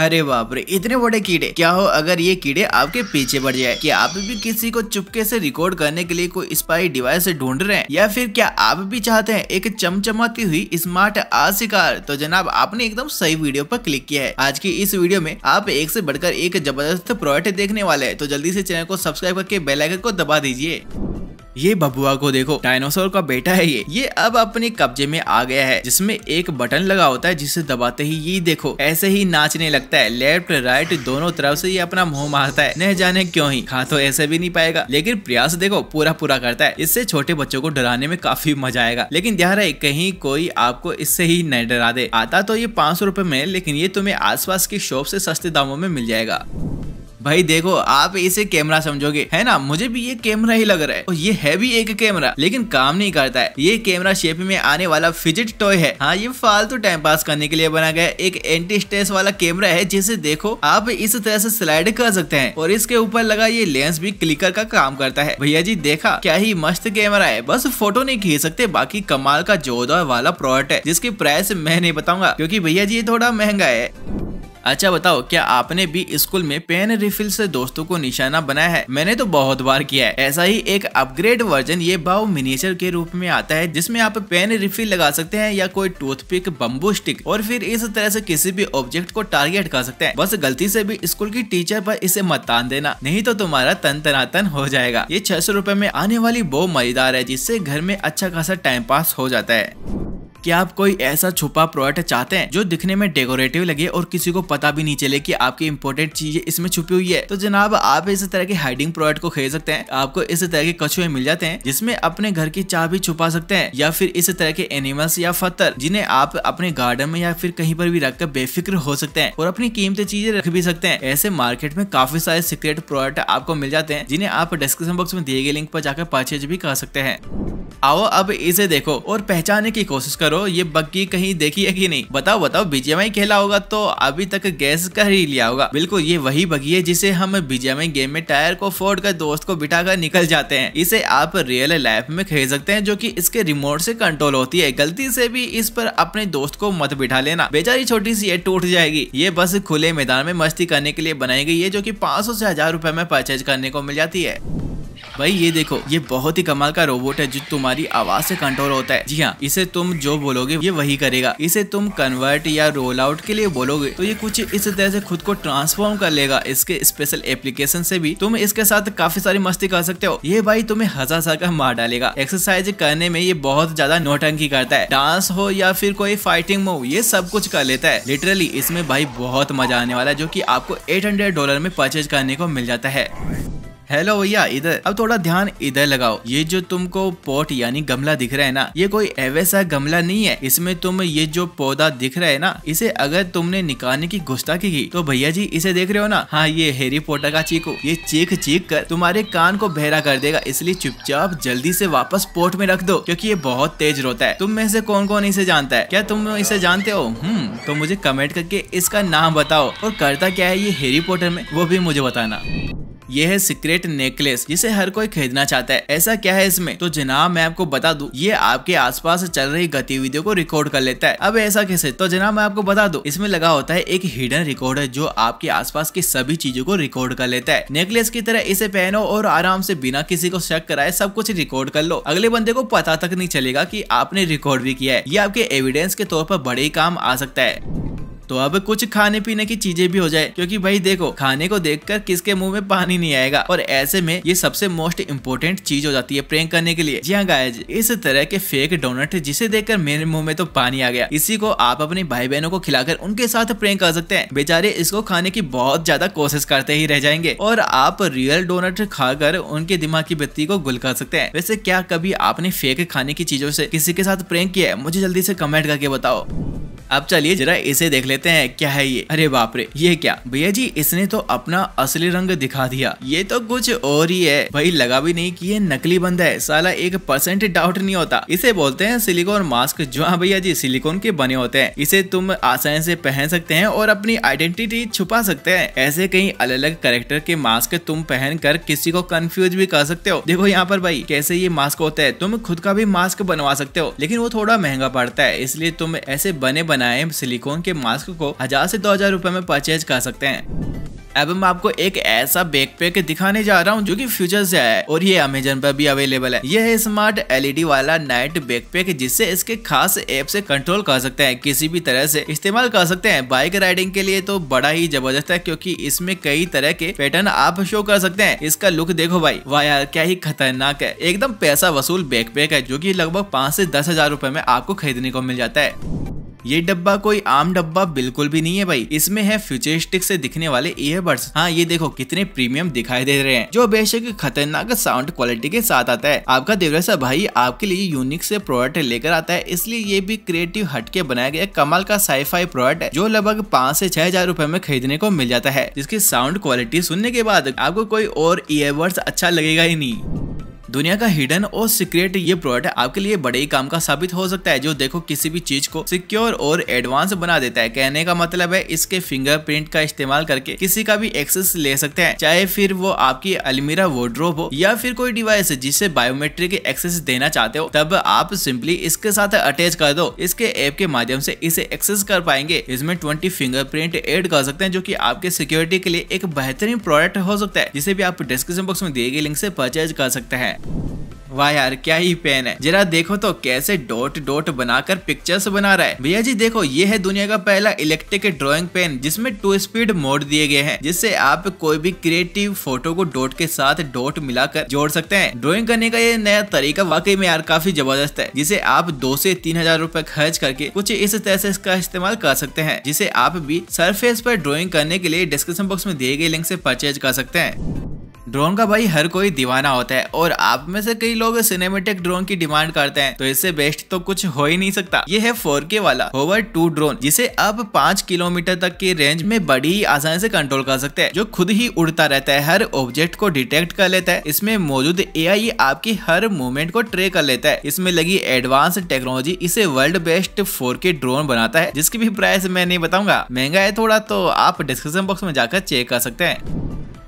अरे बाप रे इतने बड़े कीड़े क्या हो अगर ये कीड़े आपके पीछे बढ़ जाए क्या आप भी किसी को चुपके से रिकॉर्ड करने के लिए कोई स्पाई डिवाइस ढूंढ रहे हैं या फिर क्या आप भी चाहते हैं एक चमचमाती हुई स्मार्ट आशिकार तो जनाब आपने एकदम सही वीडियो पर क्लिक किया है आज की इस वीडियो में आप एक ऐसी बढ़कर एक जबरदस्त प्रोडक्ट देखने वाले है तो जल्दी ऐसी चैनल को सब्सक्राइब करके बेलाइकन को दबा दीजिए ये बबुआ को देखो डायनासोर का बेटा है ये ये अब अपने कब्जे में आ गया है जिसमें एक बटन लगा होता है जिसे दबाते ही ये देखो ऐसे ही नाचने लगता है लेफ्ट राइट दोनों तरफ से ये अपना मुंह मारता है न जाने क्यों ही खा हाँ तो ऐसे भी नहीं पाएगा लेकिन प्रयास देखो पूरा पूरा करता है इससे छोटे बच्चों को डराने में काफी मजा आएगा लेकिन ध्यान रहे कहीं कोई आपको इससे ही न डरा दे आता तो ये पाँच सौ में लेकिन ये तुम्हें पास की शॉप से सस्ते दामों में मिल जाएगा भाई देखो आप इसे कैमरा समझोगे है ना मुझे भी ये कैमरा ही लग रहा है और ये है भी एक कैमरा लेकिन काम नहीं करता है ये कैमरा शेप में आने वाला फिजिट टॉय है हाँ ये फालतू टाइम पास करने के लिए बना गया एक एंटी स्ट्रेस वाला कैमरा है जिसे देखो आप इस तरह से स्लाइड कर सकते हैं और इसके ऊपर लगा ये लेंस भी क्लिकर का काम करता है भैया जी देखा क्या ही मस्त कैमरा है बस फोटो नहीं खींच सकते बाकी कमाल का जोरदार वाला प्रोडक्ट है जिसकी प्राइस मैं नहीं बताऊंगा क्योंकि भैया जी ये थोड़ा महंगा है अच्छा बताओ क्या आपने भी स्कूल में पेन रिफिल से दोस्तों को निशाना बनाया है मैंने तो बहुत बार किया है ऐसा ही एक अपग्रेड वर्जन ये बाव मिनिएचर के रूप में आता है जिसमें आप पेन रिफिल लगा सकते हैं या कोई टूथपिक बम्बू स्टिक और फिर इस तरह से किसी भी ऑब्जेक्ट को टारगेट कर सकते हैं बस गलती से भी स्कूल की टीचर पर इसे मत तान देना नहीं तो तुम्हारा तन तनातन हो जाएगा ये छह सौ में आने वाली बो मजेदार है जिससे घर में अच्छा खासा टाइम पास हो जाता है कि आप कोई ऐसा छुपा प्रोडक्ट चाहते हैं जो दिखने में डेकोरेटिव लगे और किसी को पता भी नहीं चले की आपकी इम्पोर्टेंट चीज इसमें छुपी हुई है तो जनाब आप इस तरह के हाइडिंग प्रोडक्ट को खरीद सकते हैं आपको इस तरह के कछुए मिल जाते हैं जिसमें अपने घर की भी छुपा सकते हैं या फिर इस तरह के एनिमल्स या फतर जिन्हें आप अपने गार्डन में या फिर कहीं पर भी रखकर बेफिक्र हो सकते हैं और अपनी कीमती चीजें रख भी सकते हैं ऐसे मार्केट में काफी सारे सीक्रेट प्रोडक्ट आपको मिल जाते हैं जिन्हें आप डिस्क्रिप्शन बॉक्स में दिए गए लिंक पर जाकर परचेज भी कर सकते हैं आओ अब इसे देखो और पहचाने की कोशिश करो ये बग्गी कहीं देखी है कि नहीं बताओ बताओ बीजेमआई खेला होगा तो अभी तक गैस कर ही लिया होगा बिल्कुल ये वही बग्गी है जिसे हम बीजेमआई गेम में टायर को फोड़ कर दोस्त को बिठा कर निकल जाते हैं इसे आप रियल लाइफ में खेल सकते हैं जो की इसके रिमोट से कंट्रोल होती है गलती से भी इस पर अपने दोस्त को मत बिठा लेना बेचारी छोटी सी ये टूट जाएगी ये बस खुले मैदान में मस्ती करने के लिए बनाई गई है जो की पाँच सौ ऐसी हजार रूपए में परचेज करने को मिल जाती है भाई ये देखो ये बहुत ही कमाल का रोबोट है जो तुम्हारी आवाज से कंट्रोल होता है जी हाँ इसे तुम जो बोलोगे ये वही करेगा इसे तुम कन्वर्ट या रोल आउट के लिए बोलोगे तो ये कुछ इस तरह से खुद को ट्रांसफॉर्म कर लेगा इसके स्पेशल एप्लीकेशन से भी तुम इसके साथ काफी सारी मस्ती कर सकते हो ये भाई तुम्हें हजार साल का मार डालेगा एक्सरसाइज करने में ये बहुत ज्यादा नोटंकी करता है डांस हो या फिर कोई फाइटिंग मूव ये सब कुछ कर लेता है लिटरली इसमें भाई बहुत मजा आने वाला है जो की आपको एट डॉलर में परचेज करने को मिल जाता है हेलो भैया इधर अब थोड़ा ध्यान इधर लगाओ ये जो तुमको पॉट यानी गमला दिख रहा है ना ये कोई ऐसा गमला नहीं है इसमें तुम ये जो पौधा दिख रहा है ना इसे अगर तुमने निकालने की गुस्ताखी की तो भैया जी इसे देख रहे हो ना हाँ ये हेरी पोटर का चीखो ये चीख चीख कर तुम्हारे कान को बहरा कर देगा इसलिए चुपचाप जल्दी से वापस पोर्ट में रख दो क्योंकि ये बहुत तेज रोता है तुम में से कौन कौन इसे जानता है क्या तुम इसे जानते हो हम्म तो मुझे कमेंट करके इसका नाम बताओ और करता क्या है ये हेरी पोटर में वो भी मुझे बताना ये है सीक्रेट नेकलेस जिसे हर कोई खरीदना चाहता है ऐसा क्या है इसमें तो जनाब मैं आपको बता दू ये आपके आस चल रही गतिविधियों को रिकॉर्ड कर लेता है अब ऐसा कैसे तो जनाब मैं आपको बता दू इसमें लगा होता है एक हिडन रिकॉर्डर जो आपके आस की सभी चीजों को रिकॉर्ड कर लेता है नेकलेस की तरह इसे पहनो और आराम से बिना किसी को शक कराए सब कुछ रिकॉर्ड कर लो अगले बंदे को पता तक नहीं चलेगा की आपने रिकॉर्ड भी किया है ये आपके एविडेंस के तौर पर बड़े काम आ सकता है तो अब कुछ खाने पीने की चीजें भी हो जाए क्योंकि भाई देखो खाने को देखकर किसके मुंह में पानी नहीं आएगा और ऐसे में ये सबसे मोस्ट इम्पोर्टेंट चीज हो जाती है प्रेम करने के लिए जी हाँ गाय इस तरह के फेक डोनट जिसे देखकर मेरे मुंह में तो पानी आ गया इसी को आप अपने भाई बहनों को खिलाकर उनके साथ प्रेम कर सकते हैं बेचारे इसको खाने की बहुत ज्यादा कोशिश करते ही रह जाएंगे और आप रियल डोनट खाकर उनके दिमाग की बत्ती को गुल कर सकते हैं वैसे क्या कभी आपने फेक खाने की चीजों से किसी के साथ प्रेम किया है मुझे जल्दी से कमेंट करके बताओ अब चलिए जरा इसे देख लेते हैं क्या है ये अरे बाप रे ये क्या भैया जी इसने तो अपना असली रंग दिखा दिया ये तो कुछ और ही है भाई लगा भी नहीं कि ये नकली बंदा है साला एक परसेंट डाउट नहीं होता इसे बोलते हैं सिलिकॉन मास्क जो हाँ भैया जी सिलिकॉन के बने होते हैं इसे तुम आसानी से पहन सकते हैं और अपनी आइडेंटिटी छुपा सकते हैं ऐसे कई अलग अलग करेक्टर के मास्क तुम पहन कर किसी को कंफ्यूज भी कर सकते हो देखो यहाँ पर भाई कैसे ये मास्क होता है तुम खुद का भी मास्क बनवा सकते हो लेकिन वो थोड़ा महंगा पड़ता है इसलिए तुम ऐसे बने बने बनाए सिलिकॉन के मास्क को हजार से दो हजार रूपए में परचेज कर सकते हैं अब मैं आपको एक ऐसा बैकपैक दिखाने जा रहा हूँ जो कि फ्यूचर से आया है और ये अमेजन पर भी अवेलेबल है यह है स्मार्ट एलईडी e वाला नाइट बैकपैक जिससे इसके खास ऐप से कंट्रोल कर सकते हैं किसी भी तरह से इस्तेमाल कर सकते हैं बाइक राइडिंग के लिए तो बड़ा ही जबरदस्त है क्योंकि इसमें कई तरह के पैटर्न आप शो कर सकते हैं इसका लुक देखो भाई वाह यार क्या ही खतरनाक है एकदम पैसा वसूल बैकपैक है जो की लगभग पाँच से दस हजार रूपए में आपको खरीदने को मिल जाता है ये डब्बा कोई आम डब्बा बिल्कुल भी नहीं है भाई इसमें है फ्यूचरिस्टिक से दिखने वाले ईयरबड्स हाँ ये देखो कितने प्रीमियम दिखाई दे रहे हैं जो बेशक खतरनाक साउंड क्वालिटी के साथ आता है आपका देवरासा भाई आपके लिए यूनिक से प्रोडक्ट लेकर आता है इसलिए ये भी क्रिएटिव हटके बनाया गया कमाल का साईफाई प्रोडक्ट है जो लगभग पाँच ऐसी छह हजार रूपए में खरीदने को मिल जाता है जिसकी साउंड क्वालिटी सुनने के बाद आपको कोई और ईयरबड्स अच्छा लगेगा ही नहीं दुनिया का हिडन और सीक्रेट ये प्रोडक्ट आपके लिए बड़े ही काम का साबित हो सकता है जो देखो किसी भी चीज को सिक्योर और एडवांस बना देता है कहने का मतलब है इसके फिंगरप्रिंट का इस्तेमाल करके किसी का भी एक्सेस ले सकते हैं चाहे फिर वो आपकी अलमीरा वोड्रोप हो या फिर कोई डिवाइस जिसे बायोमेट्रिक एक्सेस देना चाहते हो तब आप सिंपली इसके साथ अटैच कर दो इसके ऐप के माध्यम से इसे एक्सेस कर पाएंगे इसमें ट्वेंटी फिंगरप्रिंट एड कर सकते हैं जो की आपके सिक्योरिटी के लिए एक बेहतरीन प्रोडक्ट हो सकता है जिसे भी आप डिस्क्रिप्शन बॉक्स में दिए गए लिंक से परचेज कर सकते हैं वाह यार क्या ही पेन है जरा देखो तो कैसे डॉट डॉट बनाकर पिक्चर्स बना रहा है भैया जी देखो ये है दुनिया का पहला इलेक्ट्रिक ड्राइंग पेन जिसमें टू स्पीड मोड दिए गए हैं जिससे आप कोई भी क्रिएटिव फोटो को डॉट के साथ डॉट मिलाकर जोड़ सकते हैं ड्रॉइंग करने का ये नया तरीका वाकई में यार काफी जबरदस्त है जिसे आप दो से तीन हजार रूपए खर्च करके कुछ इस तरह से इसका इस्तेमाल कर सकते हैं जिसे आप भी सरफेस पर ड्रॉइंग करने के लिए डिस्क्रिप्शन बॉक्स में दिए गए लिंक से परचेज कर सकते हैं ड्रोन का भाई हर कोई दीवाना होता है और आप में से कई लोग सिनेमेटिक ड्रोन की डिमांड करते हैं तो इससे बेस्ट तो कुछ हो ही नहीं सकता ये है फोर के वाला होवर टू ड्रोन जिसे आप पांच किलोमीटर तक की रेंज में बड़ी आसानी से कंट्रोल कर सकते हैं जो खुद ही उड़ता रहता है हर ऑब्जेक्ट को डिटेक्ट कर लेता है इसमें मौजूद ए आपकी हर मूवमेंट को ट्रेक कर लेता है इसमें लगी एडवांस टेक्नोलॉजी इसे वर्ल्ड बेस्ट फोर ड्रोन बनाता है जिसकी भी प्राइस मैं नहीं बताऊंगा महंगा है थोड़ा तो आप डिस्क्रिप्शन बॉक्स में जाकर चेक कर सकते हैं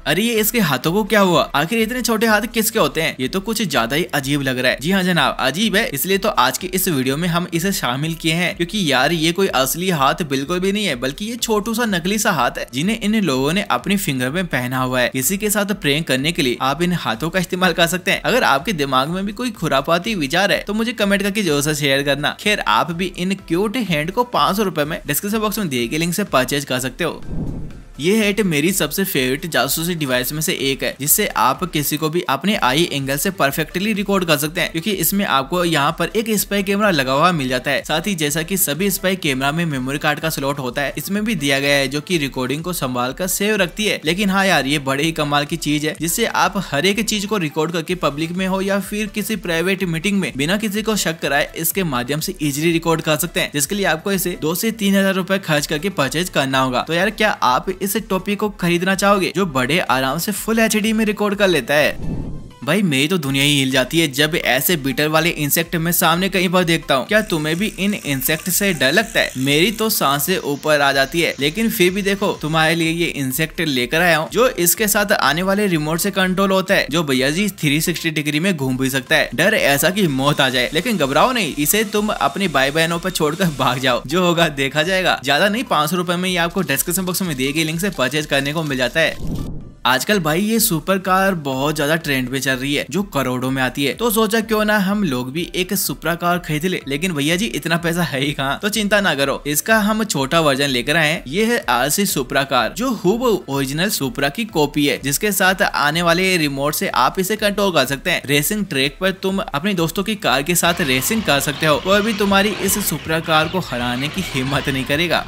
अरे ये इसके हाथों को क्या हुआ आखिर इतने छोटे हाथ किसके होते हैं ये तो कुछ ज्यादा ही अजीब लग रहा है जी हाँ जनाब अजीब है इसलिए तो आज के इस वीडियो में हम इसे शामिल किए हैं क्योंकि यार ये कोई असली हाथ बिल्कुल भी नहीं है बल्कि ये छोटू सा नकली सा हाथ है जिन्हें इन लोगों ने अपने फिंगर में पहना हुआ है किसी के साथ प्रेम करने के लिए आप इन हाथों का इस्तेमाल कर सकते हैं अगर आपके दिमाग में भी कोई खुरापाती विचार है तो मुझे कमेंट करके जोर से शेयर करना खैर आप भी इन क्यूट हैंड को पाँच सौ में डिस्क्रिप्शन बॉक्स में दिए गए लिंक से परचेज कर सकते हो ये हेट मेरी सबसे फेवरेट जासूसी डिवाइस में से एक है जिससे आप किसी को भी अपने आई एंगल से परफेक्टली रिकॉर्ड कर सकते हैं क्योंकि इसमें आपको यहाँ पर एक स्पाई कैमरा लगा हुआ मिल जाता है साथ ही जैसा कि सभी स्पाई कैमरा में मेमोरी कार्ड का स्लॉट होता है इसमें भी दिया गया है जो की रिकॉर्डिंग को संभाल कर सेव रखती है लेकिन हाँ यार ये बड़े ही कमाल की चीज है जिससे आप हर एक चीज को रिकॉर्ड करके पब्लिक में हो या फिर किसी प्राइवेट मीटिंग में बिना किसी को शक कराए इसके माध्यम से इजिली रिकॉर्ड कर सकते हैं जिसके लिए आपको इसे दो से तीन हजार रूपए खर्च करके परचेज करना होगा तो यार क्या आप इस टोपी को खरीदना चाहोगे जो बड़े आराम से फुल एच में रिकॉर्ड कर लेता है भाई मेरी तो दुनिया ही हिल जाती है जब ऐसे बीटल वाले इंसेक्ट मैं सामने कहीं पर देखता हूँ क्या तुम्हें भी इन इंसेक्ट से डर लगता है मेरी तो सांसें ऊपर आ जाती है लेकिन फिर भी देखो तुम्हारे लिए ये इंसेक्ट लेकर आया हूँ जो इसके साथ आने वाले रिमोट से कंट्रोल होता है जो भैया जी थ्री सिक्सटी डिग्री में घूम भी सकता है डर ऐसा की मौत आ जाए लेकिन घबराओ नहीं इसे तुम अपने भाई बहनों पर छोड़कर भाग जाओ जो होगा देखा जाएगा ज्यादा नहीं पाँच सौ रूपए में आपको डिस्क्रिप्शन बॉक्स में दिए गए लिंक से परचेज करने को मिल जाता है आजकल भाई ये सुपर कार बहुत ज्यादा ट्रेंड में चल रही है जो करोड़ों में आती है तो सोचा क्यों ना हम लोग भी एक सुपरा कार खरीद ले लेकिन भैया जी इतना पैसा है ही कहाँ तो चिंता ना करो इसका हम छोटा वर्जन लेकर आए ये है आर सी सुपरा कार जो हुब ओरिजिनल सुपरा की कॉपी है जिसके साथ आने वाले रिमोट से आप इसे कंट्रोल कर सकते हैं रेसिंग ट्रैक पर तुम अपने दोस्तों की कार के साथ रेसिंग कर सकते हो कोई भी तुम्हारी इस सुपरा कार को हराने की हिम्मत नहीं करेगा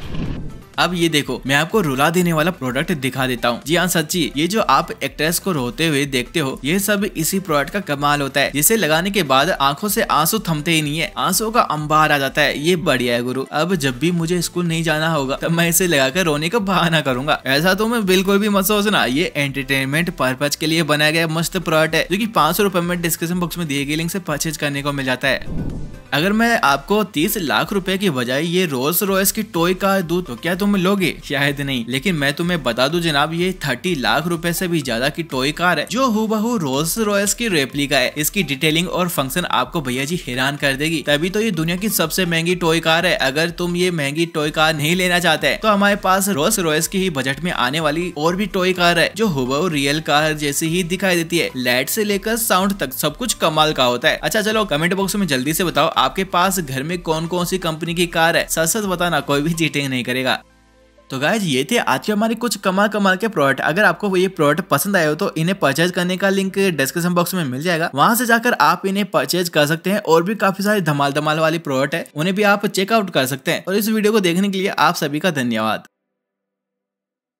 अब ये देखो मैं आपको रुला देने वाला प्रोडक्ट दिखा देता हूँ जी हाँ सच्ची ये जो आप एक्ट्रेस को रोते हुए देखते हो ये सब इसी प्रोडक्ट का कमाल होता है जिसे लगाने के बाद आंखों से आंसू थमते ही नहीं है आंसू का अंबार आ जाता है ये बढ़िया है गुरु अब जब भी मुझे स्कूल नहीं जाना होगा तब मैं इसे लगाकर रोने का बहाना करूंगा ऐसा तो मैं बिल्कुल भी मत सोचना ये एंटरटेनमेंट पर्पज के लिए बनाया गया मस्त प्रोडक्ट है जो की पाँच सौ रूपये में डिस्क्रिप्शन बॉक्स में दिए गए लिंक से परचेज करने को मिल जाता है अगर मैं आपको तीस लाख रुपए की बजाय ये रोल्स रॉयस की टॉय कार दूं तो क्या तुम लोगे शायद नहीं लेकिन मैं तुम्हें बता दूं जनाब ये थर्टी लाख रुपए से भी ज्यादा की टॉय कार है जो हु रोल्स रॉयस की रेप्लिका है इसकी डिटेलिंग और फंक्शन आपको भैया जी हैरान कर देगी तभी तो ये दुनिया की सबसे महंगी टॉय कार है अगर तुम ये महंगी टॉय कार नहीं लेना चाहते तो हमारे पास रोल्स रॉयस की ही बजट में आने वाली और भी टॉय कार है जो हुबहू रियल कार जैसी ही दिखाई देती है लाइट से लेकर साउंड तक सब कुछ कमाल का होता है अच्छा चलो कमेंट बॉक्स में जल्दी से बताओ आपके पास घर में कौन कौन सी कंपनी की कार है सच सच बताना कोई भी चीटिंग नहीं करेगा तो गायज ये थे आज के हमारे कुछ कमाल कमाल के प्रोडक्ट अगर आपको ये प्रोडक्ट पसंद आए हो तो इन्हें परचेज करने का लिंक डिस्क्रिप्शन बॉक्स में मिल जाएगा वहां से जाकर आप इन्हें परचेज कर सकते हैं और भी काफी सारे धमाल धमाल वाली प्रोडक्ट है उन्हें भी आप चेकआउट कर सकते हैं और इस वीडियो को देखने के लिए आप सभी का धन्यवाद